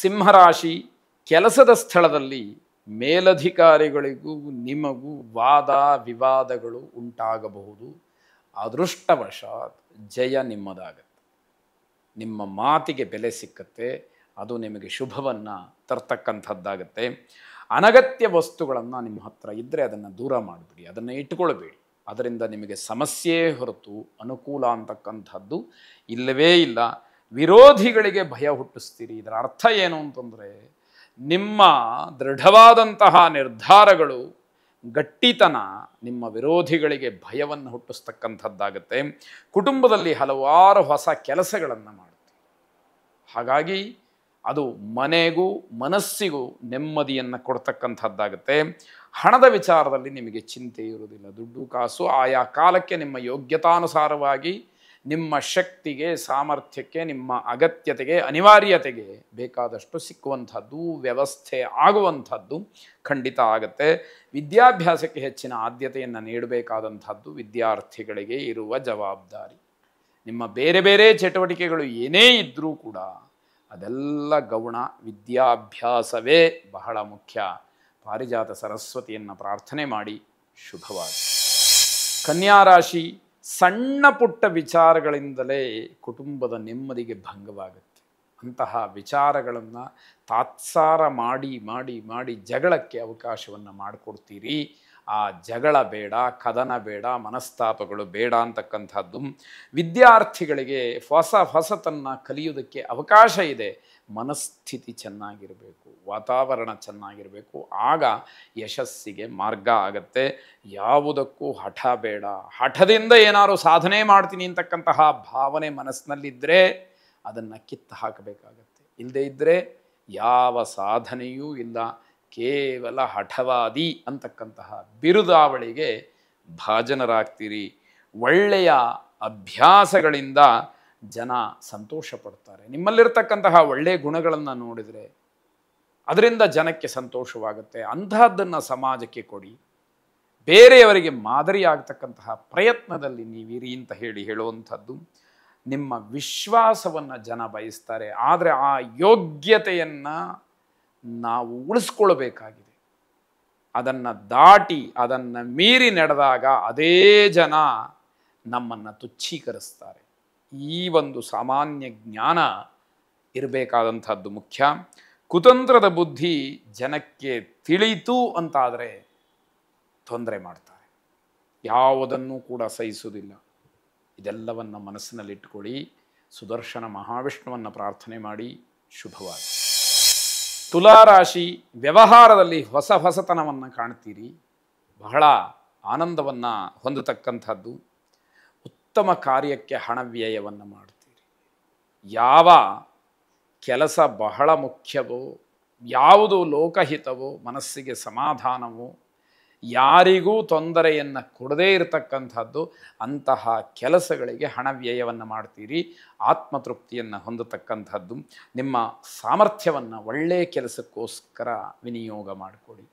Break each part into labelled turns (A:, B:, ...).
A: ಸಿಂಹರಾಶಿ ಕೆಲಸದ ಸ್ಥಳದಲ್ಲಿ ಮೇಲಧಿಕಾರಿಗಳಿಗೂ ನಿಮಗೂ ವಾದ ವಿವಾದಗಳು ಉಂಟಾಗಬಹುದು ಅದೃಷ್ಟವಶಾತ್ ಜಯ ನಿಮ್ಮದಾಗತ್ತೆ ನಿಮ್ಮ ಮಾತಿಗೆ ಬೆಲೆ ಸಿಕ್ಕತ್ತೆ ಅದು ನಿಮಗೆ ಶುಭವನ್ನು ತರ್ತಕ್ಕಂಥದ್ದಾಗತ್ತೆ ಅನಗತ್ಯ ವಸ್ತುಗಳನ್ನು ನಿಮ್ಮ ಹತ್ರ ಇದ್ದರೆ ಅದನ್ನು ದೂರ ಮಾಡಿಬಿಡಿ ಅದನ್ನು ಇಟ್ಕೊಳ್ಬೇಡಿ ಅದರಿಂದ ನಿಮಗೆ ಸಮಸ್ಯೆ ಹೊರತು ಅನುಕೂಲ ಅಂತಕ್ಕಂಥದ್ದು ಇಲ್ಲವೇ ಇಲ್ಲ ವಿರೋಧಿಗಳಿಗೆ ಭಯ ಹುಟ್ಟಿಸ್ತೀರಿ ಇದರ ಅರ್ಥ ಏನು ಅಂತಂದರೆ ನಿಮ್ಮ ದೃಢವಾದಂತಹ ನಿರ್ಧಾರಗಳು ಗಟ್ಟಿತನ ನಿಮ್ಮ ವಿರೋಧಿಗಳಿಗೆ ಭಯವನ್ನು ಹುಟ್ಟಿಸ್ತಕ್ಕಂಥದ್ದಾಗುತ್ತೆ ಕುಟುಂಬದಲ್ಲಿ ಹಲವಾರು ಹೊಸ ಕೆಲಸಗಳನ್ನು ಮಾಡುತ್ತೆ ಹಾಗಾಗಿ ಅದು ಮನೆಗೂ ಮನಸ್ಸಿಗೂ ನೆಮ್ಮದಿಯನ್ನು ಕೊಡ್ತಕ್ಕಂಥದ್ದಾಗುತ್ತೆ ಹಣದ ವಿಚಾರದಲ್ಲಿ ನಿಮಗೆ ಚಿಂತೆ ಇರುವುದಿಲ್ಲ ದುಡ್ಡು ಕಾಸು ಆಯಾ ಕಾಲಕ್ಕೆ ನಿಮ್ಮ ಯೋಗ್ಯತಾನುಸಾರವಾಗಿ ನಿಮ್ಮ ಶಕ್ತಿಗೆ ಸಾಮರ್ಥ್ಯಕ್ಕೆ ನಿಮ್ಮ ಅಗತ್ಯತೆಗೆ ಅನಿವಾರ್ಯತೆಗೆ ಬೇಕಾದಷ್ಟು ಸಿಕ್ಕುವಂಥದ್ದು ವ್ಯವಸ್ಥೆ ಆಗುವಂಥದ್ದು ಖಂಡಿತ ಆಗತ್ತೆ ವಿದ್ಯಾಭ್ಯಾಸಕ್ಕೆ ಹೆಚ್ಚಿನ ಆದ್ಯತೆಯನ್ನು ನೀಡಬೇಕಾದಂಥದ್ದು ವಿದ್ಯಾರ್ಥಿಗಳಿಗೆ ಇರುವ ಜವಾಬ್ದಾರಿ ನಿಮ್ಮ ಬೇರೆ ಬೇರೆ ಚಟುವಟಿಕೆಗಳು ಏನೇ ಇದ್ದರೂ ಕೂಡ ಅದೆಲ್ಲ ಗೌಣ ವಿದ್ಯಾಭ್ಯಾಸವೇ ಬಹಳ ಮುಖ್ಯ ಪಾರಿಜಾತ ಸರಸ್ವತಿಯನ್ನು ಪ್ರಾರ್ಥನೆ ಮಾಡಿ ಶುಭವಾಗಿ ಕನ್ಯಾರಾಶಿ ಸಣ್ಣ ಪುಟ್ಟ ವಿಚಾರಗಳಿಂದಲೇ ಕುಟುಂಬದ ನೆಮ್ಮದಿಗೆ ಭಂಗವಾಗುತ್ತೆ ಅಂತಹ ವಿಚಾರಗಳನ್ನು ತಾತ್ಸಾರ ಮಾಡಿ ಮಾಡಿ ಮಾಡಿ ಜಗಳಕ್ಕೆ ಅವಕಾಶವನ್ನು ಮಾಡಿಕೊಡ್ತೀರಿ ಆ ಜಗಳ ಬೇಡ ಕದನ ಬೇಡ ಮನಸ್ತಾಪಗಳು ಬೇಡ ಅಂತಕ್ಕಂಥದ್ದು ವಿದ್ಯಾರ್ಥಿಗಳಿಗೆ ಹೊಸ ಹೊಸತನ್ನು ಕಲಿಯೋದಕ್ಕೆ ಅವಕಾಶ ಇದೆ ಮನಸ್ಥಿತಿ ಚೆನ್ನಾಗಿರಬೇಕು ವಾತಾವರಣ ಚೆನ್ನಾಗಿರಬೇಕು ಆಗ ಯಶಸ್ಸಿಗೆ ಮಾರ್ಗ ಆಗತ್ತೆ ಯಾವುದಕ್ಕೂ ಹಠ ಬೇಡ ಹಠದಿಂದ ಏನಾದ್ರು ಸಾಧನೆ ಮಾಡ್ತೀನಿ ಅಂತಕ್ಕಂತಹ ಭಾವನೆ ಮನಸ್ಸಿನಲ್ಲಿದ್ದರೆ ಅದನ್ನು ಕಿತ್ತು ಹಾಕಬೇಕಾಗತ್ತೆ ಇಲ್ಲದೇ ಇದ್ದರೆ ಯಾವ ಸಾಧನೆಯೂ ಇಲ್ಲ ಕೇವಲ ಹಠವಾದಿ ಅಂತಕ್ಕಂತಹ ಬಿರುದಾವಳಿಗೆ ಭಾಜನರಾಗ್ತೀರಿ ಒಳ್ಳೆಯ ಅಭ್ಯಾಸಗಳಿಂದ ಜನ ಸಂತೋಷ ಪಡ್ತಾರೆ ನಿಮ್ಮಲ್ಲಿರ್ತಕ್ಕಂತಹ ಒಳ್ಳೆಯ ಗುಣಗಳನ್ನು ನೋಡಿದರೆ ಅದರಿಂದ ಜನಕ್ಕೆ ಸಂತೋಷವಾಗುತ್ತೆ ಅಂತಹದ್ದನ್ನು ಸಮಾಜಕ್ಕೆ ಕೊಡಿ ಬೇರೆಯವರಿಗೆ ಮಾದರಿಯಾಗತಕ್ಕಂತಹ ಪ್ರಯತ್ನದಲ್ಲಿ ನೀವಿರಿ ಅಂತ ಹೇಳಿ ಹೇಳುವಂಥದ್ದು ನಿಮ್ಮ ವಿಶ್ವಾಸವನ್ನು ಜನ ಬಯಸ್ತಾರೆ ಆದರೆ ಆ ಯೋಗ್ಯತೆಯನ್ನು ನಾವು ಉಳಿಸ್ಕೊಳ್ಬೇಕಾಗಿದೆ ಅದನ್ನು ದಾಟಿ ಅದನ್ನು ಮೀರಿ ನಡೆದಾಗ ಅದೇ ಜನ ನಮ್ಮನ್ನು ತುಚ್ಛೀಕರಿಸ್ತಾರೆ ಈ ಒಂದು ಸಾಮಾನ್ಯ ಜ್ಞಾನ ಇರಬೇಕಾದಂಥದ್ದು ಮುಖ್ಯ ಕುತಂತ್ರದ ಬುದ್ಧಿ ಜನಕ್ಕೆ ತಿಳಿಯಿತು ಅಂತಾದರೆ ತೊಂದರೆ ಮಾಡ್ತಾರೆ ಯಾವುದನ್ನು ಕೂಡ ಸಹಿಸುವುದಿಲ್ಲ ಇದೆಲ್ಲವನ್ನು ಮನಸ್ಸಿನಲ್ಲಿಟ್ಟುಕೊಳ್ಳಿ ಸುದರ್ಶನ ಮಹಾವಿಷ್ಣುವನ್ನು ಪ್ರಾರ್ಥನೆ ಮಾಡಿ ಶುಭವಾಗಿ ತುಲಾರಾಶಿ ವ್ಯವಹಾರದಲ್ಲಿ ಹೊಸ ಹೊಸತನವನ್ನು ಕಾಣ್ತೀರಿ ಬಹಳ ಆನಂದವನ್ನು ಹೊಂದತಕ್ಕಂಥದ್ದು ಉತ್ತಮ ಕಾರ್ಯಕ್ಕೆ ಹಣ ವ್ಯಯವನ್ನು ಮಾಡ್ತೀರಿ ಯಾವ ಕೆಲಸ ಬಹಳ ಮುಖ್ಯವೋ ಯಾವುದು ಲೋಕಹಿತವೋ ಮನಸ್ಸಿಗೆ ಸಮಾಧಾನವೋ ಯಾರಿಗೂ ತೊಂದರೆಯನ್ನು ಕೊಡದೇ ಇರತಕ್ಕಂಥದ್ದು ಅಂತಹ ಕೆಲಸಗಳಿಗೆ ಹಣ ವ್ಯಯವನ್ನು ಮಾಡ್ತೀರಿ ಆತ್ಮತೃಪ್ತಿಯನ್ನು ಹೊಂದತಕ್ಕಂಥದ್ದು ನಿಮ್ಮ ಸಾಮರ್ಥ್ಯವನ್ನು ಒಳ್ಳೆಯ ಕೆಲಸಕ್ಕೋಸ್ಕರ ವಿನಿಯೋಗ ಮಾಡಿಕೊಡಿ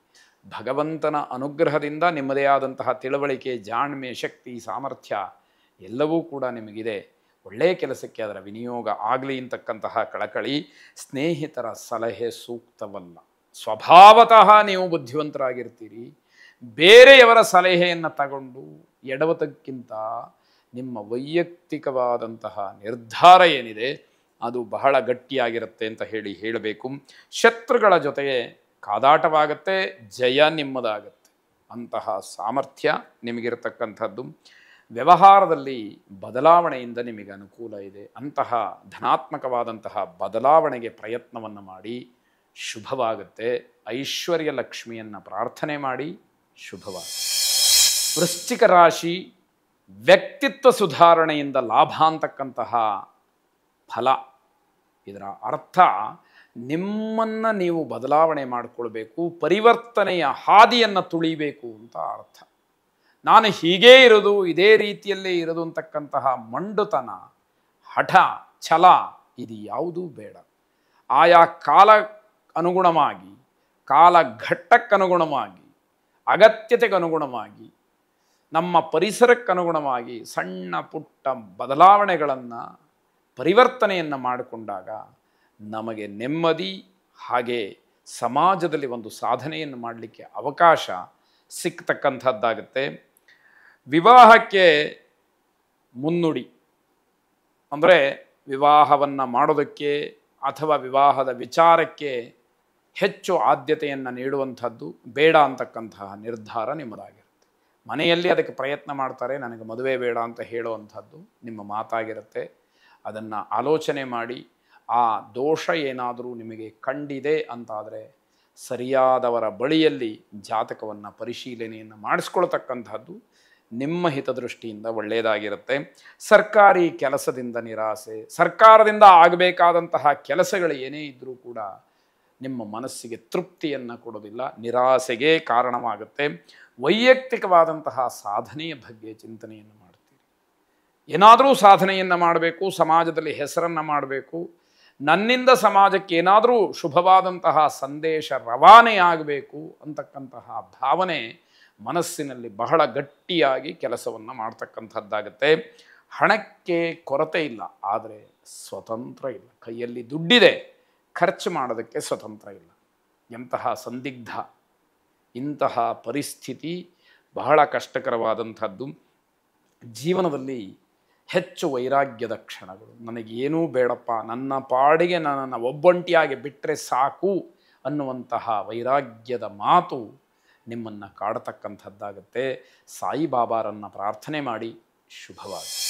A: ಭಗವಂತನ ಅನುಗ್ರಹದಿಂದ ನಿಮ್ಮದೇ ಆದಂತಹ ತಿಳುವಳಿಕೆ ಜಾಣ್ಮೆ ಶಕ್ತಿ ಸಾಮರ್ಥ್ಯ ಎಲ್ಲವೂ ಕೂಡ ನಿಮಗಿದೆ ಒಳ್ಳೆಯ ಕೆಲಸಕ್ಕೆ ಅದರ ವಿನಿಯೋಗ ಆಗಲಿ ಅಂತಕ್ಕಂತಹ ಕಳಕಳಿ ಸ್ನೇಹಿತರ ಸಲಹೆ ಸೂಕ್ತವಲ್ಲ ಸ್ವಭಾವತಃ ನೀವು ಬುದ್ಧಿವಂತರಾಗಿರ್ತೀರಿ ಬೇರೆಯವರ ಸಲಹೆಯನ್ನು ತಗೊಂಡು ಎಡವತಕ್ಕಿಂತ ನಿಮ್ಮ ವೈಯಕ್ತಿಕವಾದಂತಹ ನಿರ್ಧಾರ ಏನಿದೆ ಅದು ಬಹಳ ಗಟ್ಟಿಯಾಗಿರುತ್ತೆ ಅಂತ ಹೇಳಿ ಹೇಳಬೇಕು ಶತ್ರುಗಳ ಜೊತೆಗೆ ಕಾದಾಟವಾಗತ್ತೆ ಜಯ ನಿಮ್ಮದಾಗತ್ತೆ ಅಂತಹ ಸಾಮರ್ಥ್ಯ ನಿಮಗಿರತಕ್ಕಂಥದ್ದು ವ್ಯವಹಾರದಲ್ಲಿ ಬದಲಾವಣೆಯಿಂದ ನಿಮಗೆ ಅನುಕೂಲ ಇದೆ ಅಂತಹ ಧನಾತ್ಮಕವಾದಂತಹ ಬದಲಾವಣೆಗೆ ಪ್ರಯತ್ನವನ್ನು ಮಾಡಿ ಶುಭವಾಗುತ್ತೆ ಐಶ್ವರ್ಯ ಲಕ್ಷ್ಮಿಯನ್ನು ಪ್ರಾರ್ಥನೆ ಮಾಡಿ ಶುಭವಾಗುತ್ತೆ ವೃಶ್ಚಿಕ ರಾಶಿ ವ್ಯಕ್ತಿತ್ವ ಸುಧಾರಣೆಯಿಂದ ಲಾಭ ಅಂತಕ್ಕಂತಹ ಫಲ ಇದರ ಅರ್ಥ ನಿಮ್ಮನ್ನು ನೀವು ಬದಲಾವಣೆ ಮಾಡಿಕೊಳ್ಬೇಕು ಪರಿವರ್ತನೆಯ ಹಾದಿಯನ್ನು ತುಳಿಬೇಕು ಅಂತ ಅರ್ಥ ನಾನು ಹೀಗೇ ಇರೋದು ಇದೇ ರೀತಿಯಲ್ಲೇ ಇರೋದು ಅಂತಕ್ಕಂತಹ ಮಂಡುತನ ಹಠ ಛಲ ಇದು ಯಾವುದೂ ಬೇಡ ಆಯಾ ಕಾಲ ಅನುಗುಣವಾಗಿ ಕಾಲಘಟ್ಟಕ್ಕನುಗುಣವಾಗಿ ಅಗತ್ಯತೆಗನುಗುಣವಾಗಿ ನಮ್ಮ ಪರಿಸರಕ್ಕನುಗುಣವಾಗಿ ಸಣ್ಣ ಪುಟ್ಟ ಬದಲಾವಣೆಗಳನ್ನು ಪರಿವರ್ತನೆಯನ್ನು ಮಾಡಿಕೊಂಡಾಗ ನಮಗೆ ನೆಮ್ಮದಿ ಹಾಗೆ ಸಮಾಜದಲ್ಲಿ ಒಂದು ಸಾಧನೆಯನ್ನು ಮಾಡಲಿಕ್ಕೆ ಅವಕಾಶ ಸಿಕ್ತಕ್ಕಂಥದ್ದಾಗುತ್ತೆ ವಿವಾಹಕ್ಕೆ ಮುನ್ನುಡಿ ಅಂದರೆ ವಿವಾಹವನ್ನು ಮಾಡೋದಕ್ಕೆ ಅಥವಾ ವಿವಾಹದ ವಿಚಾರಕ್ಕೆ ಹೆಚ್ಚು ಆದ್ಯತೆಯನ್ನು ನೀಡುವಂಥದ್ದು ಬೇಡ ಅಂತಕ್ಕಂತಹ ನಿರ್ಧಾರ ನಿಮ್ಮದಾಗಿರುತ್ತೆ
B: ಮನೆಯಲ್ಲಿ ಅದಕ್ಕೆ
A: ಪ್ರಯತ್ನ ಮಾಡ್ತಾರೆ ನನಗೆ ಮದುವೆ ಬೇಡ ಅಂತ ಹೇಳುವಂಥದ್ದು ನಿಮ್ಮ ಮಾತಾಗಿರುತ್ತೆ ಅದನ್ನು ಆಲೋಚನೆ ಮಾಡಿ ಆ ದೋಷ ಏನಾದರೂ ನಿಮಗೆ ಕಂಡಿದೆ ಅಂತಾದರೆ ಸರಿಯಾದವರ ಬಳಿಯಲ್ಲಿ ಜಾತಕವನ್ನು ಪರಿಶೀಲನೆಯನ್ನು ಮಾಡಿಸ್ಕೊಳ್ತಕ್ಕಂಥದ್ದು ನಿಮ್ಮ ಹಿತದೃಷ್ಟಿಯಿಂದ ಒಳ್ಳೆಯದಾಗಿರುತ್ತೆ ಸರ್ಕಾರಿ ಕೆಲಸದಿಂದ ನಿರಾಸೆ ಸರ್ಕಾರದಿಂದ ಆಗಬೇಕಾದಂತಹ ಕೆಲಸಗಳು ಏನೇ ಇದ್ದರೂ ಕೂಡ ನಿಮ್ಮ ಮನಸ್ಸಿಗೆ ತೃಪ್ತಿಯನ್ನು ಕೊಡೋದಿಲ್ಲ ನಿರಾಸೆಗೆ ಕಾರಣವಾಗುತ್ತೆ ವೈಯಕ್ತಿಕವಾದಂತಹ ಸಾಧನೆಯ ಬಗ್ಗೆ ಚಿಂತನೆಯನ್ನು ಮಾಡ್ತೀರಿ ಏನಾದರೂ ಸಾಧನೆಯನ್ನು ಮಾಡಬೇಕು ಸಮಾಜದಲ್ಲಿ ಹೆಸರನ್ನು ಮಾಡಬೇಕು ನನ್ನಿಂದ ಸಮಾಜಕ್ಕೆ ಏನಾದರೂ ಶುಭವಾದಂತಹ ಸಂದೇಶ ರವಾನೆಯಾಗಬೇಕು ಅಂತಕ್ಕಂತಹ ಭಾವನೆ ಮನಸ್ಸಿನಲ್ಲಿ ಬಹಳ ಗಟ್ಟಿಯಾಗಿ ಕೆಲಸವನ್ನು ಮಾಡ್ತಕ್ಕಂಥದ್ದಾಗುತ್ತೆ ಹಣಕ್ಕೆ ಕೊರತೆ ಇಲ್ಲ ಆದರೆ ಸ್ವತಂತ್ರ ಇಲ್ಲ ಕೈಯಲ್ಲಿ ದುಡ್ಡಿದೆ ಖರ್ಚು ಮಾಡೋದಕ್ಕೆ ಸ್ವತಂತ್ರ ಇಲ್ಲ ಎಂತಹ ಸಂದಿಗ್ಧ ಇಂತಹ ಪರಿಸ್ಥಿತಿ ಬಹಳ ಕಷ್ಟಕರವಾದಂಥದ್ದು ಜೀವನದಲ್ಲಿ ಹೆಚ್ಚು ವೈರಾಗ್ಯದ ಕ್ಷಣಗಳು ನನಗೇನೂ ಬೇಡಪ್ಪ ನನ್ನ ಪಾಡಿಗೆ ನನ್ನನ್ನು ಒಬ್ಬಂಟಿಯಾಗಿ ಬಿಟ್ಟರೆ ಸಾಕು ಅನ್ನುವಂತಹ ವೈರಾಗ್ಯದ ಮಾತು ನಿಮ್ಮನ್ನು ಕಾಡತಕ್ಕಂಥದ್ದಾಗತ್ತೆ ಸಾಯಿಬಾಬಾರನ್ನು ಪ್ರಾರ್ಥನೆ ಮಾಡಿ ಶುಭವಾಗಲಿ